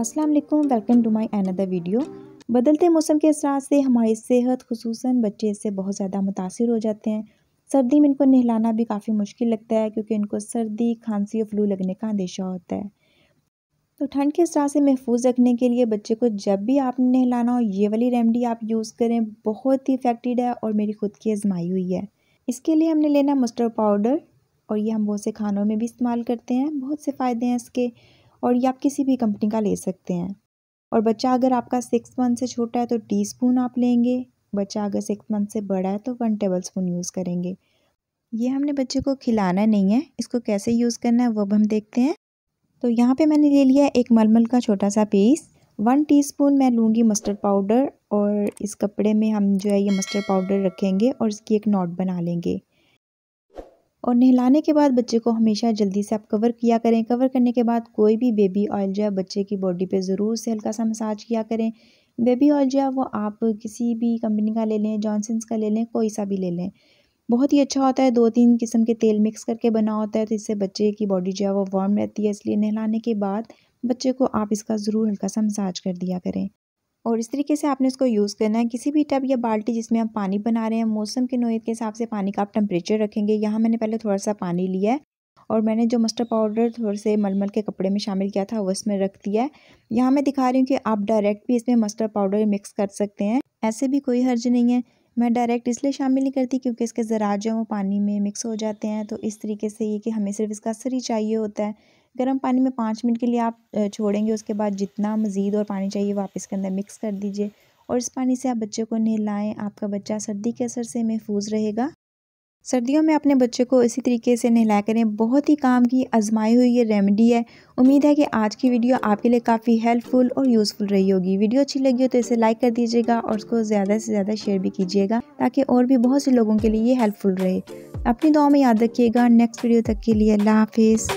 अस्सलाम वालेकुम welcome to my another video बदलते मौसम के असर से हमारी सेहत खसूस बच्चे इससे बहुत ज़्यादा मुतासर हो जाते हैं सर्दी में इनको नहलाना भी काफ़ी मुश्किल लगता है क्योंकि इनको सर्दी खांसी और फ्लू लगने का अंदेशा होता है तो ठंड के असरा से महफूज रखने के लिए बच्चे को जब भी आपने नहलाना हो ये वाली रेमडी आप यूज़ करें बहुत ही इफ़ेक्टिड है और मेरी खुद की आजमाई हुई है इसके लिए हमने लेना मस्टर्ड पाउडर और ये हम बहुत से खानों में भी इस्तेमाल करते हैं बहुत से फ़ायदे हैं इसके और ये आप किसी भी कंपनी का ले सकते हैं और बच्चा अगर आपका सिक्स मंथ से छोटा है तो टी स्पून आप लेंगे बच्चा अगर सिक्स मंथ से बड़ा है तो वन टेबल स्पून यूज़ करेंगे ये हमने बच्चे को खिलाना नहीं है इसको कैसे यूज़ करना है वो अब हम देखते हैं तो यहाँ पे मैंने ले लिया एक मलमल का छोटा सा पीस वन टीस्पून मैं लूँगी मस्टर्ड पाउडर और इस कपड़े में हम जो है ये मस्टर्ड पाउडर रखेंगे और इसकी एक नोट बना लेंगे और नहलाने के बाद बच्चे को हमेशा जल्दी से आप कवर किया करें कवर करने के बाद कोई भी बेबी ऑयल जो है बच्चे की बॉडी पे ज़रूर से हल्का सा मसाज किया करें बेबी ऑयल जो है वो आप किसी भी कंपनी का ले लें जॉनसन्स का ले लें कोई सा भी ले लें बहुत ही अच्छा होता है दो तीन किस्म के तेल मिक्स करके बना होता है तो इससे बच्चे की बॉडी जो है वो वार्म रहती है इसलिए नहलाने के बाद बच्चे को आप इसका ज़रूर हल्का सा मसाज कर दिया करें और इस तरीके से आपने इसको यूज़ करना है किसी भी टब या बाल्टी जिसमें आप पानी बना रहे हैं मौसम की नोयत के हिसाब से पानी का आप टेम्परेचर रखेंगे यहाँ मैंने पहले थोड़ा सा पानी लिया है और मैंने जो मस्टर्ड पाउडर थोड़े से मलमल के कपड़े में शामिल किया था वो इसमें रख दिया है यहाँ मैं दिखा रही हूँ कि आप डायरेक्ट भी इसमें मस्टर्ड पाउडर मिक्स कर सकते हैं ऐसे भी कोई हर्ज नहीं है मैं डायरेक्ट इसलिए शामिल नहीं करती क्योंकि इसके ज़रा जो वो पानी में मिक्स हो जाते हैं तो इस तरीके से ये कि हमें सिर्फ इसका असर ही चाहिए होता है गर्म पानी में पाँच मिनट के लिए आप छोड़ेंगे उसके बाद जितना मज़ीद और पानी चाहिए वापस के अंदर मिक्स कर दीजिए और इस पानी से आप बच्चे को नहलाएं आपका बच्चा सर्दी के असर से महफूज रहेगा सर्दियों में अपने बच्चे को इसी तरीके से नहलाया करें बहुत ही काम की आजमाई हुई ये रेमेडी है उम्मीद है कि आज की वीडियो आपके लिए काफ़ी हेल्पफुल और यूज़फुल रही होगी वीडियो अच्छी लगी हो तो इसे लाइक कर दीजिएगा और उसको ज़्यादा से ज़्यादा शेयर भी कीजिएगा ताकि और भी बहुत से लोगों के लिए ये हेल्पफुल रहे अपनी दुआ में याद रखिएगा नेक्स्ट वीडियो तक के लिए अल्लाह हाफिज़